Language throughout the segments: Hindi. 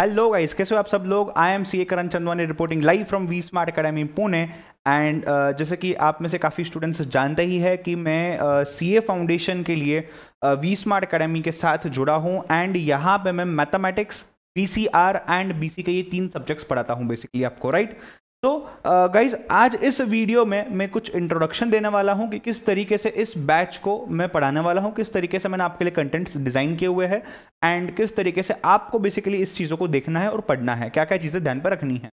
हेलो गाइस कैसे हो आप सब लोग I am C A Karan Chandwani reporting live from V smart academy Pune and जैसे कि आप में से काफ़ी स्टूडेंट्स जानते ही है कि मैं सी ए फाउंडेशन के लिए वी स्मार्ट अकेडमी के साथ जुड़ा हूं एंड यहां पे मैं mathematics B C R and B C के ये तीन सब्जेक्ट्स पढ़ाता हूं बेसिकली आपको राइट right? तो गाइज आज इस वीडियो में मैं कुछ इंट्रोडक्शन देने वाला हूं कि किस तरीके से इस बैच को मैं पढ़ाने वाला हूं किस तरीके से मैंने आपके लिए कंटेंट्स डिज़ाइन किए हुए हैं एंड किस तरीके से आपको बेसिकली इस चीज़ों को देखना है और पढ़ना है क्या क्या चीज़ें ध्यान पर रखनी है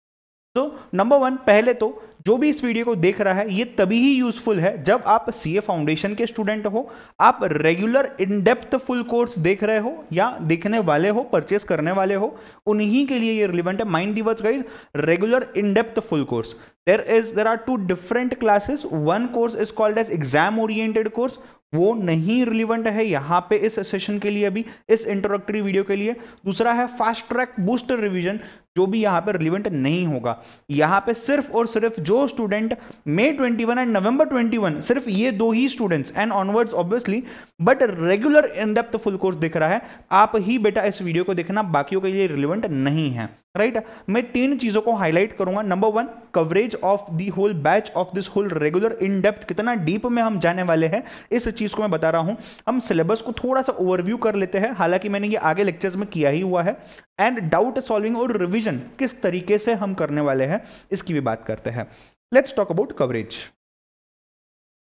तो नंबर वन पहले तो जो भी इस वीडियो को देख रहा है ये तभी ही यूजफुल है जब आप सी ए फाउंडेशन के स्टूडेंट हो आप रेगुलर इनडेप्थ फुल कोर्स देख रहे हो या देखने वाले हो परचेस करने वाले हो उन्हीं के लिए ये रिलेवेंट है mind diverse guys regular in depth full course there is there are two different classes one course is called as exam oriented course वो नहीं रिलीवेंट है यहाँ पे इस सेशन के लिए अभी इस इंट्रोडक्टरी वीडियो के लिए दूसरा है फास्ट ट्रैक बूस्टर रिवीजन जो भी यहां पर रिलीवेंट नहीं होगा यहां पे सिर्फ और सिर्फ जो स्टूडेंट मई 21 एंड नवंबर 21 सिर्फ ये दो ही students and onwards obviously but regular in depth full course दिख रहा है आप ही बेटा इस वीडियो को देखना बाकियों के लिए रिलीवेंट नहीं है राइट right? मैं तीन चीजों को हाईलाइट करूंगा number one coverage of the whole batch of this whole regular in depth कितना डीप में हम जाने वाले हैं इस चीज को मैं बता रहा हूं हम सिलेबस को थोड़ा सा ओवरव्यू कर लेते हैं हालांकि मैंने ये आगे लेक्चर्स में किया ही हुआ है एंड डाउट सॉल्विंग और रिविजन डिसीजन किस तरीके से हम करने वाले हैं इसकी भी बात करते हैं लेट्स टॉक अबाउट कवरेज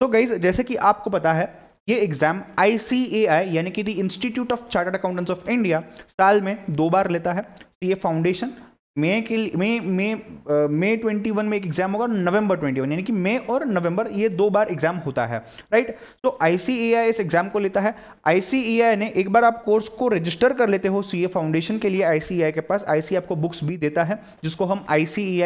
तो गाइज जैसे कि आपको पता है ये एग्जाम आईसीएआई यानी कि the institute of chartered accountants of India साल में दो बार लेता है ये फाउंडेशन मई के मई मई मई ट्वेंटी वन में एक एग्जाम होगा नवंबर ट्वेंटी वन यानी कि मई और नवंबर ये दो बार एग्जाम होता है राइट तो आई इस एग्जाम को लेता है आई e ने एक बार आप कोर्स को रजिस्टर कर लेते हो सी फाउंडेशन के लिए आई e के पास आई e आपको बुक्स भी देता है जिसको हम आई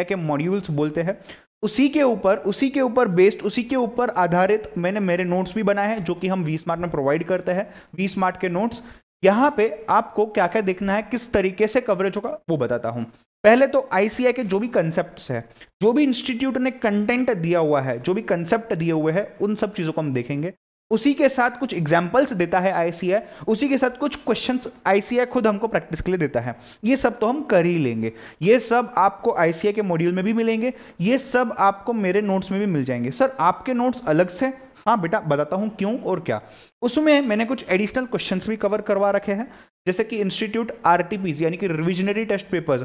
के मॉड्यूल्स बोलते हैं उसी के ऊपर उसी के ऊपर बेस्ड उसी के ऊपर आधारित मैंने मेरे नोट्स भी बनाए हैं जो कि हम वी स्मार्ट में प्रोवाइड करते हैं वी स्मार्ट के नोट्स यहाँ पे आपको क्या क्या देखना है किस तरीके से कवरेज होगा वो बताता हूँ पहले तो आईसीआई के जो भी कंसेप्ट है जो भी इंस्टीट्यूट ने कंटेंट दिया हुआ है जो भी कंसेप्ट दिए हुए हैं उन सब चीज़ों को हम देखेंगे उसी के साथ कुछ एग्जाम्पल्स देता है आईसीआई उसी के साथ कुछ क्वेश्चन आईसीआई खुद हमको प्रैक्टिस के लिए देता है ये सब तो हम कर ही लेंगे ये सब आपको आईसीआई के मॉड्यूल में भी मिलेंगे ये सब आपको मेरे नोट्स में भी मिल जाएंगे सर आपके नोट्स अलग से हाँ बेटा बताता हूँ क्यों और क्या उसमें मैंने कुछ एडिशनल क्वेश्चंस भी कवर करवा रखे हैं जैसे कि इंस्टीट्यूट आर यानी कि revisionary test papers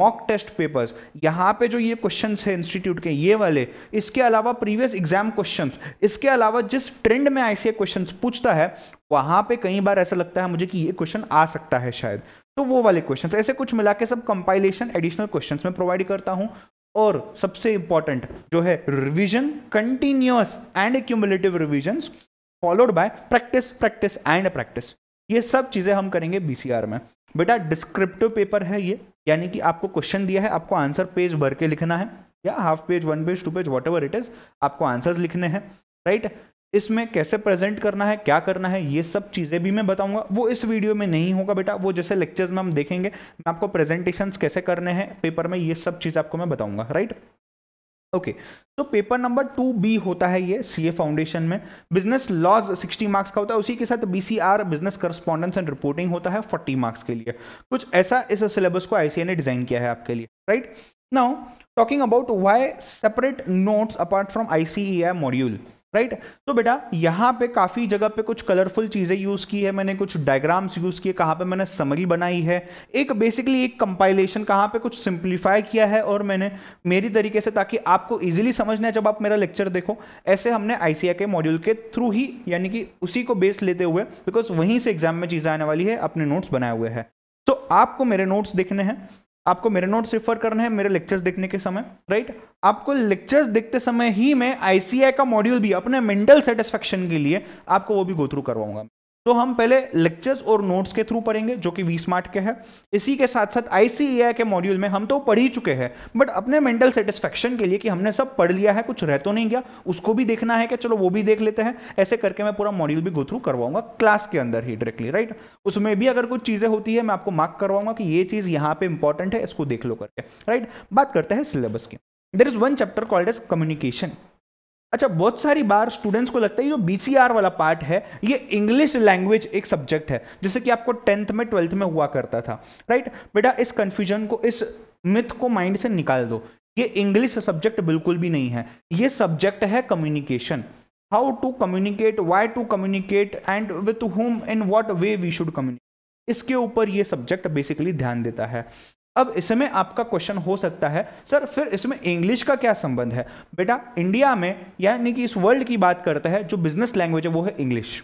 mock test papers यहाँ पे जो ये क्वेश्चंस है इंस्टीट्यूट के ये वाले इसके अलावा प्रीवियस एग्जाम क्वेश्चंस इसके अलावा जिस ट्रेंड में आईसीए क्वेश्चंस पूछता है वहाँ पे कई बार ऐसा लगता है मुझे कि ये क्वेश्चन आ सकता है शायद तो वो वाले क्वेश्चन ऐसे कुछ मिला के सब कंपाइलेशन एडिशनल क्वेश्चन में प्रोवाइड करता हूँ और सबसे इंपॉर्टेंट जो है revision continuous and cumulative revision followed by practice practice and practice ये सब चीज़ें हम करेंगे बी में बेटा डिस्क्रिप्टिव पेपर है ये यानी कि आपको क्वेश्चन दिया है आपको आंसर पेज भर के लिखना है या half page one page two page whatever it is आपको आंसर्स लिखने हैं राइट इसमें कैसे प्रेजेंट करना है क्या करना है ये सब चीज़ें भी मैं बताऊंगा वो इस वीडियो में नहीं होगा बेटा वो जैसे लेक्चर्स में हम देखेंगे मैं आपको प्रेजेंटेशंस कैसे करने हैं पेपर में ये सब चीज़ आपको मैं बताऊंगा राइट ओके तो पेपर नंबर टू बी होता है ये सीए फाउंडेशन में बिजनेस लॉज 60 मार्क्स का होता है उसी के साथ BCR business correspondence and reporting होता है 40 मार्क्स के लिए कुछ ऐसा इस सिलेबस को आईसीए ने डिजाइन किया है आपके लिए right now talking about why separate notes apart from ICAI module right right? तो बेटा यहां पे काफ़ी जगह पे कुछ कलरफुल चीज़ें यूज़ की है मैंने कुछ डायग्राम्स यूज़ किए कहां पे मैंने समरी बनाई है एक बेसिकली एक कंपाइलेशन कहां पे कुछ सिंप्लीफाई किया है और मैंने मेरी तरीके से ताकि आपको इजीली समझना है जब आप मेरा लेक्चर देखो ऐसे हमने आई के मॉड्यूल के थ्रू ही यानी कि उसी को बेस लेते हुए बिकॉज वहीं से एग्जाम में चीज़ें आने वाली है अपने नोट्स बनाए हुए हैं तो आपको मेरे नोट्स देखने हैं आपको मेरे नोट्स रिफर करने हैं मेरे लेक्चर्स देखने के समय राइट आपको लेक्चर्स देखते समय ही मैं आईसीआई का मॉड्यूल भी अपने मेंटल सेटिस्फेक्शन के लिए आपको वो भी गो थ्रू करवाऊंगा तो हम पहले लेक्चर्स और नोट्स के थ्रू पढ़ेंगे जो कि वी स्मार्ट के हैं इसी के साथ साथ आईसीएआई के मॉड्यूल में हम तो पढ़ ही चुके हैं बट अपने मेंटल सेटिस्फेक्शन के लिए कि हमने सब पढ़ लिया है कुछ रह तो नहीं गया उसको भी देखना है कि चलो वो भी देख लेते हैं ऐसे करके मैं पूरा मॉड्यूल भी गो थ्रू करवाऊंगा क्लास के अंदर ही डायरेक्टली राइट उसमें भी अगर कुछ चीज़ें होती है मैं आपको मार्क करवाऊंगा कि ये चीज़ यहाँ पे इंपॉर्टेंट है इसको देख लो करके राइट बात करते हैं सिलेबस की there is one chapter called as communication अच्छा बहुत सारी बार स्टूडेंट्स को लगता है जो बी वाला पार्ट है ये इंग्लिश लैंग्वेज एक सब्जेक्ट है जैसे कि आपको टेंथ में ट्वेल्थ में हुआ करता था राइट बेटा इस कन्फ्यूजन को इस मिथ को माइंड से निकाल दो ये इंग्लिश सब्जेक्ट बिल्कुल भी नहीं है ये सब्जेक्ट है communication how to communicate why to communicate and with whom in what way we should communicate इसके ऊपर ये सब्जेक्ट बेसिकली ध्यान देता है अब इसमें आपका क्वेश्चन हो सकता है सर फिर इसमें इंग्लिश का क्या संबंध है बेटा इंडिया में यानी कि इस वर्ल्ड की बात करता है जो बिजनेस लैंग्वेज है वो है इंग्लिश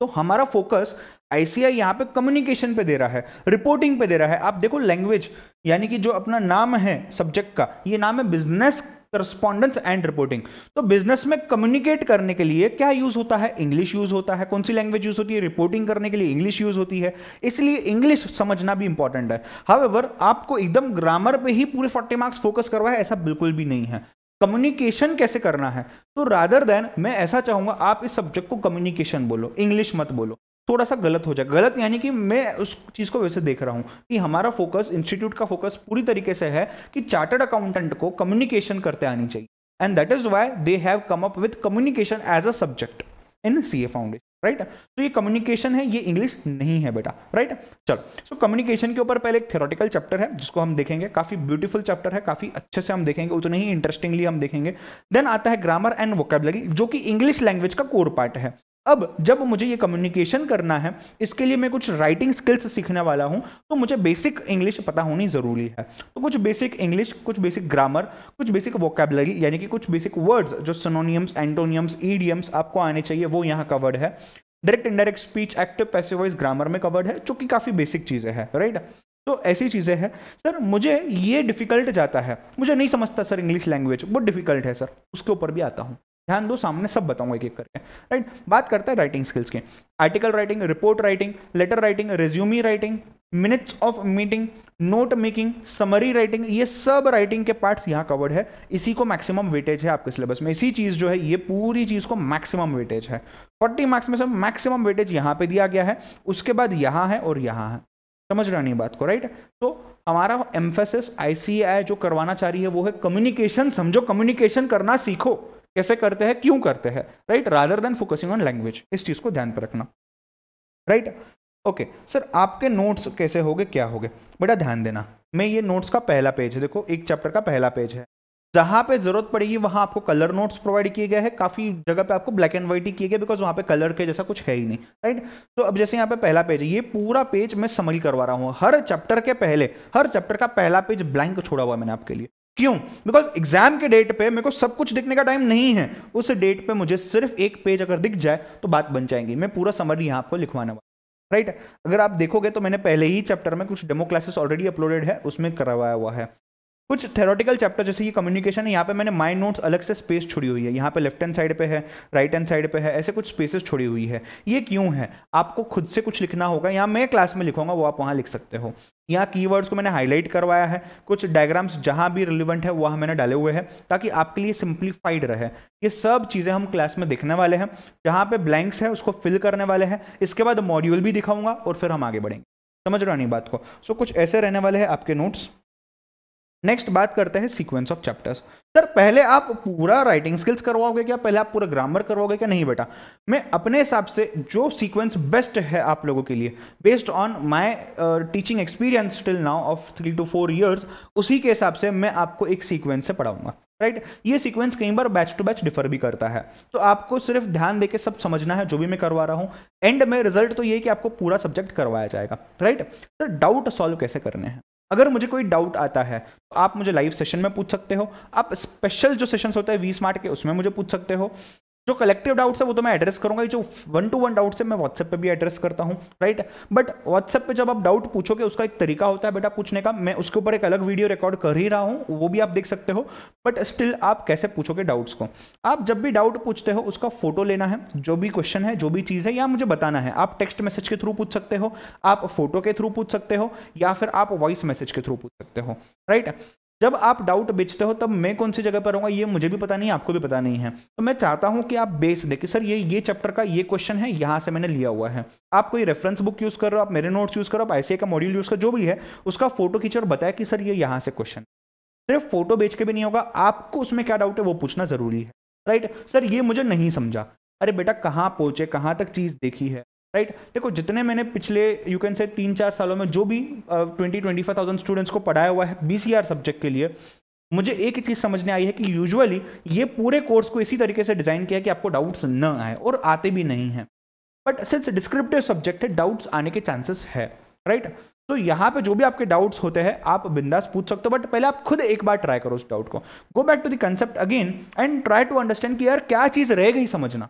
तो हमारा फोकस आईसीआई यहाँ पे कम्युनिकेशन पे दे रहा है रिपोर्टिंग पे दे रहा है आप देखो लैंग्वेज यानी कि जो अपना नाम है सब्जेक्ट का ये नाम है बिजनेस करस्पॉन्डेंस एंड रिपोर्टिंग तो बिजनेस में कम्युनिकेट करने के लिए क्या यूज होता है इंग्लिश यूज होता है कौन सी लैंग्वेज यूज होती है रिपोर्टिंग करने के लिए इंग्लिश यूज होती है इसलिए इंग्लिश समझना भी इंपॉर्टेंट है हावेवर आपको एकदम ग्रामर पे ही पूरे फोर्टी मार्क्स फोकस करवा है ऐसा बिल्कुल भी नहीं है कम्युनिकेशन कैसे करना है तो रादर देन मैं ऐसा चाहूंगा आप इस सब्जेक्ट को कम्युनिकेशन बोलो इंग्लिश मत बोलो थोड़ा सा गलत हो जाए गलत यानी कि मैं उस चीज़ को वैसे देख रहा हूँ कि हमारा फोकस इंस्टीट्यूट का फोकस पूरी तरीके से है कि चार्टर्ड अकाउंटेंट को कम्युनिकेशन करते आनी चाहिए and that is why they have come up with communication as a subject in C A foundation right तो ये कम्युनिकेशन है ये इंग्लिश नहीं है बेटा राइट right? चलो सो कम्युनिकेशन के ऊपर पहले एक थेरोटिकल चैप्टर है जिसको हम देखेंगे काफी ब्यूटीफुल चैप्टर है काफी अच्छे से हम देखेंगे उतने ही इंटरेस्टिंगली हम देखेंगे देन आता है ग्रामर एंड वोकेबलरी जो कि इंग्लिश लैंग्वेज का कोर पार्ट है अब जब मुझे ये कम्युनिकेशन करना है इसके लिए मैं कुछ राइटिंग स्किल्स सीखने वाला हूँ तो मुझे बेसिक इंग्लिश पता होनी ज़रूरी है तो कुछ बेसिक इंग्लिश कुछ बेसिक ग्रामर कुछ बेसिक वोकेबलरी यानी कि कुछ बेसिक वर्ड्स जो सोनोनियम्स एंटोनियम्स ईडियम्स आपको आने चाहिए वो यहाँ कवर्ड है direct indirect speech active voice grammar में कवर्ड है जो कि काफ़ी बेसिक चीज़ें हैं राइट तो ऐसी चीज़ें हैं सर मुझे ये डिफ़िकल्ट जाता है मुझे नहीं समझता सर इंग्लिश लैंग्वेज बहुत डिफ़िकल्ट है सर उसके ऊपर भी आता हूँ ध्यान दो सामने सब बताऊंगा एक एक करके राइट बात करता है राइटिंग स्किल्स के article writing report writing letter writing resume writing minutes of meeting note making summary writing ये सब राइटिंग के पार्ट्स यहाँ कवर्ड है इसी को मैक्सिमम वेटेज है आपके सिलेबस में इसी चीज़ जो है ये पूरी चीज़ को मैक्सिमम वेटेज है 40 मार्क्स में से मैक्सिमम वेटेज यहाँ पे दिया गया है उसके बाद यहाँ है और यहाँ है समझ रहा नहीं बात को राइट तो हमारा एम्फेसिस आईसीआई जो करवाना चाह रही है वो है कम्युनिकेशन समझो कम्युनिकेशन करना सीखो कैसे करते हैं क्यों करते हैं right rather than focusing on language इस चीज़ को ध्यान पर रखना राइट ओके सर आपके नोट्स कैसे हो क्या हो बेटा ध्यान देना मैं ये नोट्स का पहला पेज है देखो एक चैप्टर का पहला पेज है जहां पे जरूरत पड़ेगी वहां आपको कलर नोट्स प्रोवाइड किए गए हैं काफी जगह पे आपको ब्लैक एंड व्हाइट ही किए गए बिकॉज वहां पे कलर के जैसा कुछ है ही नहीं राइट तो अब जैसे यहाँ पे पहला पेज है ये पूरा पेज मैं समरी करवा रहा हूँ हर चैप्टर के पहले हर चैप्टर का पहला पेज ब्लैंक छोड़ा हुआ मैंने आपके लिए क्यों बिकॉज एग्जाम के डेट पे मेरे को सब कुछ दिखने का टाइम नहीं है उस डेट पे मुझे सिर्फ एक पेज अगर दिख जाए तो बात बन जाएगी मैं पूरा समरी यहाँ आपको लिखवाने वाला राइट अगर आप देखोगे तो मैंने पहले ही चैप्टर में कुछ डेमो क्लासेस ऑलरेडी अपलोडेड है उसमें करवाया हुआ है कुछ थेरोटिकल चैप्टर जैसे कि कम्युनिकेशन यहाँ पे मैंने माइंड नोट्स अलग से स्पेस छोड़ी हुई है यहाँ पे लेफ्ट हैंड साइड पे है राइट हैंड साइड पे है ऐसे कुछ स्पेसेस छोड़ी हुई है ये क्यों है आपको खुद से कुछ लिखना होगा यहाँ मैं क्लास में लिखूंगा वो आप वहाँ लिख सकते हो यहाँ कीवर्ड्स को मैंने हाईलाइट करवाया है कुछ डायग्राम्स जहाँ भी रिलिवेंट है वहाँ मैंने डाले हुए हैं ताकि आपके लिए सिंप्लीफाइड रहे ये सब चीज़ें हम क्लास में देखने वाले हैं जहाँ पे ब्लैंक्स है उसको फिल करने वाले हैं इसके बाद मॉड्यूल भी दिखाऊंगा और फिर हम आगे बढ़ेंगे समझ रहे नहीं बात को सो कुछ ऐसे रहने वाले हैं आपके नोट्स नेक्स्ट बात करते हैं सीक्वेंस ऑफ चैप्टर्स सर पहले आप पूरा राइटिंग स्किल्स करवाओगे क्या पहले आप पूरा ग्रामर करवाओगे क्या नहीं बेटा मैं अपने हिसाब से जो सीक्वेंस बेस्ट है आप लोगों के लिए based on my teaching experience till now of three two four years उसी के हिसाब से मैं आपको एक सीक्वेंस से पढ़ाऊंगा राइट right? ये सीक्वेंस कई बार बैच टू बैच डिफर भी करता है तो आपको सिर्फ ध्यान देके सब समझना है जो भी मैं करवा रहा हूँ एंड में रिजल्ट तो ये कि आपको पूरा सब्जेक्ट करवाया जाएगा right right? Sir doubt solve कैसे करने हैं अगर मुझे कोई डाउट आता है तो आप मुझे लाइव सेशन में पूछ सकते हो आप स्पेशल जो सेशन होते हैं वी स्मार्ट के उसमें मुझे पूछ सकते हो जो कलेक्टिव डाउट्स है वो तो मैं एड्रेस करूंगा जो वन टू वन डाउट्स है मैं व्हाट्सएप पे भी एड्रेस करता हूँ राइट बट व्हाट्सएप पे जब आप डाउट पूछोगे उसका एक तरीका होता है बेटा पूछने का मैं उसके ऊपर एक अलग वीडियो रिकॉर्ड कर ही रहा हूँ वो भी आप देख सकते हो बट स्टिल आप कैसे पूछोगे डाउट्स को आप जब भी डाउट पूछते हो उसका फोटो लेना है जो भी क्वेश्चन है जो भी चीज़ है या मुझे बताना है आप टेक्स्ट मैसेज के थ्रू पूछ सकते हो आप फोटो के थ्रू पूछ सकते हो या फिर आप वॉइस मैसेज के थ्रू पूछ सकते हो राइट जब आप डाउट बेचते हो तब मैं कौन सी जगह पर रहूंगा ये मुझे भी पता नहीं आपको भी पता नहीं है तो मैं चाहता हूँ कि आप बेस देखिए सर ये ये चैप्टर का ये क्वेश्चन है यहाँ से मैंने लिया हुआ है आप कोई रेफरेंस बुक यूज़ करो आप मेरे नोट्स यूज़ करो आप आई का मॉड्यूल यूज़ करो जो भी है उसका फोटो खींचे और बताया कि सर ये यहाँ से क्वेश्चन सिर्फ फोटो बेच के भी नहीं होगा आपको उसमें क्या डाउट है वो पूछना ज़रूरी है राइट सर ये मुझे नहीं समझा अरे बेटा कहाँ पहुँचे कहाँ तक चीज़ देखी है राइट right? देखो जितने मैंने पिछले यू कैन से तीन चार सालों में जो भी twenty twenty five thousand students को पढ़ाया हुआ है बी सब्जेक्ट के लिए मुझे एक ही चीज़ समझने आई है कि यूजुअली ये पूरे कोर्स को इसी तरीके से डिज़ाइन किया कि आपको डाउट्स न आए और आते भी नहीं हैं बट सिंस डिस्क्रिप्टिव सब्जेक्ट है डाउट्स आने के चांसेस है राइट right? तो so, यहाँ पे जो भी आपके डाउट्स होते हैं आप बिंदास पूछ सकते हो बट पहले आप खुद एक बार ट्राई करो उस डाउट को go back to the concept again and try to understand कि यार क्या चीज़ रह गई समझना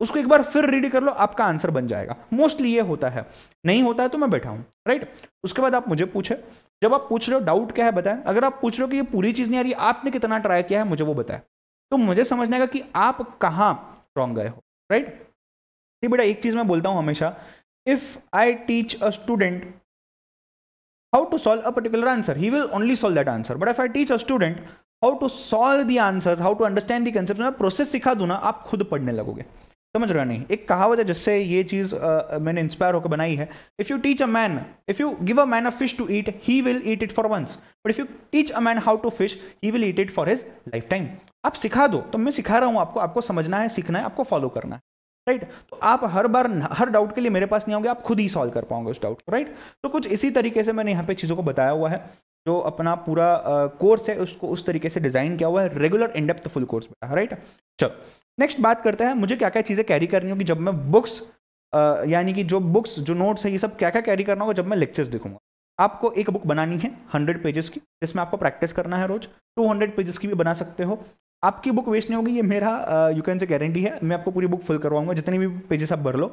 उसको एक बार फिर रीड कर लो आपका आंसर बन जाएगा मोस्टली ये होता है नहीं होता है तो मैं बैठा हूँ राइट उसके बाद आप मुझे पूछे जब आप पूछ रहे हो डाउट क्या है बताएं अगर आप पूछ रहे हो कि ये पूरी चीज़ नहीं आ रही आपने कितना ट्राई किया है मुझे वो बताएं तो मुझे समझने का कि आप कहाँ रॉन्ग गए हो राइट right? बेटा एक चीज़ मैं बोलता हूँ हमेशा if I teach a student how to solve a particular answer he will only solve that answer but if I teach a student how to solve the answer how to understand the concept मैं सिखा दूँ ना आप खुद पढ़ने लगोगे समझ रहे हो नहीं एक कहावत है जिससे ये चीज़ मैंने इंस्पायर होकर बनाई है if you teach a man if you give a man a fish to eat he will eat it for once but if you teach a man how to fish he will eat it for his lifetime आप सिखा दो तो मैं सिखा रहा हूं आपको आपको समझना है सीखना है आपको फॉलो करना है राइट right? तो आप हर बार हर डाउट के लिए मेरे पास नहीं आओगे आप खुद ही सॉल्व कर पाओगे उस डाउट को राइट तो कुछ इसी तरीके से मैंने यहाँ पे चीज़ों को बताया हुआ है जो अपना पूरा कोर्स है उसको उस तरीके से डिज़ाइन किया हुआ है रेगुलर इनडेप्थ फुल कोर्स बेटा राइट चलो नेक्स्ट बात करते हैं मुझे क्या क्या चीज़ें कैरी करनी होगी जब मैं बुक्स यानी कि जो बुक्स जो नोट्स है ये सब क्या क्या कैरी करना होगा जब मैं लेक्चर्स देखूंगा आपको एक बुक बनानी है हंड्रेड पेजेस की जिसमें आपको प्रैक्टिस करना है रोज टू हंड्रेड पेजेस की भी बना सकते हो आपकी बुक वेस्ट नहीं होगी ये मेरा यू कैन से गारंटी है मैं आपको पूरी बुक फिल करवाऊंगा जितने भी पेजेस आप भर लो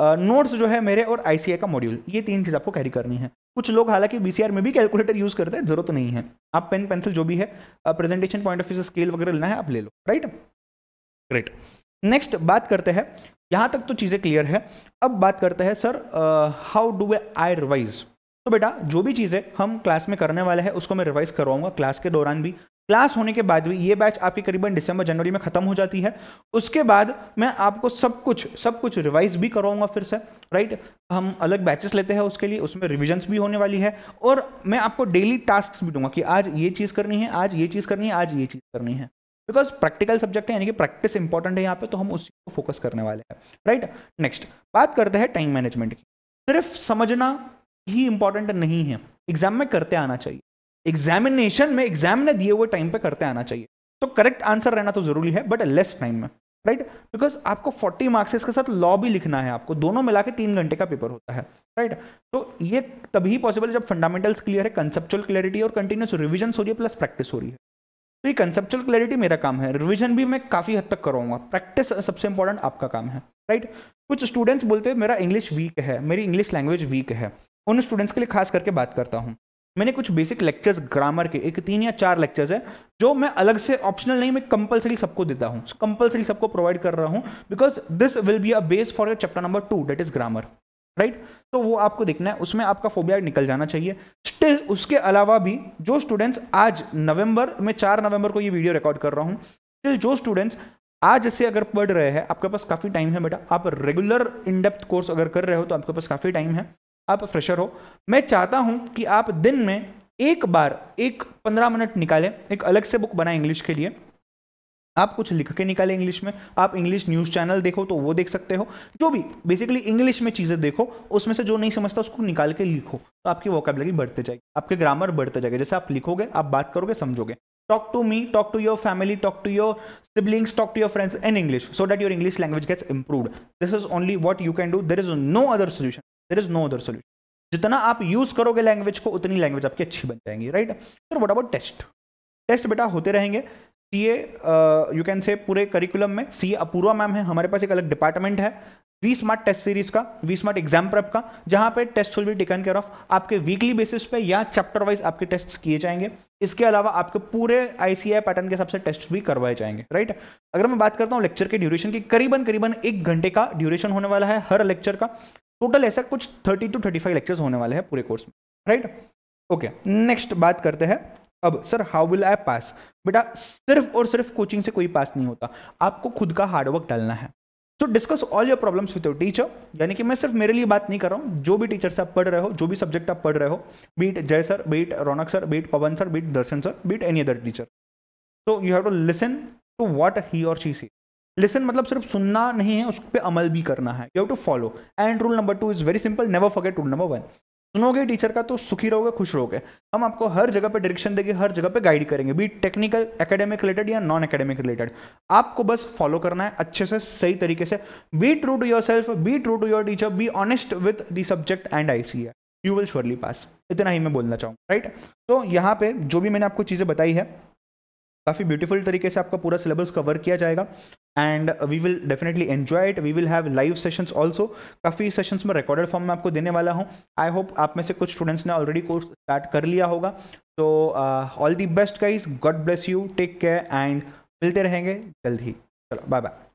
नोट्स uh, जो है मेरे और आई का मॉड्यूल ये तीन चीज़ आपको कैरी करनी है कुछ लोग हालांकि बी में भी कैलकुलेटर यूज़ करते हैं जरूरत तो नहीं है आप पेन पेंसिल जो भी है प्रेजेंटेशन पॉइंट ऑफ व्यू से स्केल वगैरह लेना है आप ले लो राइट ग्रेट नेक्स्ट बात करते हैं यहां तक तो चीज़ें क्लियर है अब बात करते हैं sir how do I revise तो बेटा जो भी चीज़ें हम क्लास में करने वाले हैं उसको मैं रिवाइज करवाऊंगा क्लास के दौरान भी क्लास होने के बाद भी ये बैच आपकी करीबन दिसंबर जनवरी में ख़त्म हो जाती है उसके बाद मैं आपको सब कुछ सब कुछ रिवाइज भी करवाऊंगा फिर से राइट हम अलग बैचेस लेते हैं उसके लिए उसमें रिविजन्स भी होने वाली है और मैं आपको डेली टास्क भी दूंगा कि आज ये चीज़ करनी है आज ये चीज़ करनी है आज ये चीज़ करनी है बिकॉज प्रैक्टिकल सब्जेक्ट है यानी कि प्रैक्टिस इंपॉर्टेंट है यहाँ पे तो हम उसी को फोकस करने वाले हैं राइट नेक्स्ट बात करते हैं टाइम मैनेजमेंट की सिर्फ समझना ही इंपॉर्टेंट नहीं है एग्जाम में करते आना चाहिए एग्जामिनेशन में एग्जाम ने दिए हुए टाइम पे करते आना चाहिए तो करेक्ट आंसर रहना तो जरूरी है बट लेस टाइम में राइट right? बिकॉज आपको 40 मार्क्स के साथ लॉ भी लिखना है आपको दोनों मिला के तीन घंटे का पेपर होता है राइट right? तो ये तभी पॉसिबल जब फंडामेंटल्स क्लियर है कंसेप्चुअल क्लियरिटी और कंटिन्यूस रिविजन हो रही है प्लस प्रैक्टिस हो रही है तो ये कंसेप्चुअल क्लैरिटी मेरा काम है रिविजन भी मैं काफ़ी हद तक करवाऊंगा प्रैक्टिस सबसे इंपॉर्टेंट आपका काम है राइट कुछ स्टूडेंट्स बोलते हैं मेरा इंग्लिश वीक है मेरी इंग्लिश लैंग्वेज वीक है उन स्टूडेंट्स के लिए खास करके बात करता हूँ मैंने कुछ बेसिक लेक्चर्स ग्रामर के एक तीन या चार लेक्चर्स है जो मैं अलग से ऑप्शनल नहीं मैं कंपलसरी सबको देता हूँ कंपलसरी सबको प्रोवाइड कर रहा हूँ because this will be a base for your chapter number two that is grammar right तो वो आपको देखना है उसमें आपका फोबिया निकल जाना चाहिए स्टिल उसके अलावा भी जो स्टूडेंट्स आज नवंबर में चार नवंबर को ये वीडियो रिकॉर्ड कर रहा हूँ स्टिल जो स्टूडेंट्स आज से अगर पढ़ रहे हैं आपके पास काफ़ी टाइम है बेटा आप रेगुलर इनडेप्थ कोर्स अगर कर रहे हो तो आपके पास काफ़ी टाइम है आप फ्रेशर हो मैं चाहता हूँ कि आप दिन में एक बार एक पंद्रह मिनट निकालें एक अलग से बुक बनाएं इंग्लिश के लिए आप कुछ लिख के निकाले इंग्लिश में आप इंग्लिश न्यूज़ चैनल देखो तो वो देख सकते हो जो भी बेसिकली इंग्लिश में चीज़ें देखो उसमें से जो नहीं समझता उसको निकाल के लिखो तो आपकी वोकेबलरी बढ़ते जाएगी आपके ग्रामर बढ़ते जाएगा जैसे आप लिखोगे आप बात करोगे समझोगे talk to me talk to your family talk to your siblings talk to your friends in English so that your English language gets improve this is only what you can do there is no other solution there is no other solution जितना आप यूज करोगे लैंग्वेज को उतनी लैंग्वेज आपकी अच्छी बन जाएंगी right sir what about test test बेटा होते रहेंगे सी ए यू कैन से पूरे करिकुलम में सी अपूर्वा मैम है हमारे पास एक अलग डिपार्टमेंट है वी स्मार्ट टेस्ट सीरीज का वी स्मार्ट एग्जाम प्रेप का जहां पे test will be taken care of आपके वीकली बेसिस पे या चैप्टर वाइज आपके टेस्ट किए जाएंगे इसके अलावा आपके पूरे आईसीआई पैटर्न के हिसाब से टेस्ट भी करवाए जाएंगे राइट अगर मैं बात करता हूँ लेक्चर के ड्यूरेशन की करीबन करीबन एक घंटे का ड्यूरेशन होने वाला है हर लेक्चर का टोटल ऐसा कुछ thirty two thirty five lectures होने वाले हैं पूरे कोर्स में राइट ओके नेक्स्ट बात करते हैं अब sir how will I pass बेटा सिर्फ और सिर्फ कोचिंग से कोई पास नहीं होता आपको खुद का हार्डवर्क डालना है so discuss all your problems with your teacher यानी कि मैं सिर्फ मेरे लिए बात नहीं कर रहा हूँ जो भी टीचर से आप पढ़ रहे हो जो भी सब्जेक्ट आप पढ़ रहे हो be it Jay sir be it Raunak sir be it Pawan sir be it Darshan sir be it any other teacher so you have to listen to what he और शी सी लिसन मतलब सिर्फ सुनना नहीं है उस पर अमल भी करना है you have to follow and rule number two is very simple never forget rule number one सुनोगे टीचर का तो सुखी रहोगे खुश रहोगे हम आपको हर जगह पे डायरेक्शन देंगे हर जगह पे गाइड करेंगे बी टेक्निकल एकेडमिक रिलेटेड या नॉन एकेडमिक रिलेटेड आपको बस फॉलो करना है अच्छे से सही तरीके से be true to yourself be true to your teacher be honest with the subject and I see you will surely pass इतना ही मैं बोलना चाहूँगा राइट तो यहाँ पे जो भी मैंने आपको चीज़ें बताई है काफ़ी ब्यूटीफुल तरीके से आपका पूरा सिलेबस कवर किया जाएगा and we will definitely enjoy it we will have live sessions also काफ़ी सेशंस में रिकॉर्डेड फॉर्म में आपको देने वाला हूँ आई होप आप में से कुछ स्टूडेंट्स ने ऑलरेडी कोर्स स्टार्ट कर लिया होगा तो all the best guys God bless you take care and मिलते रहेंगे जल्द ही चलो बाय बाय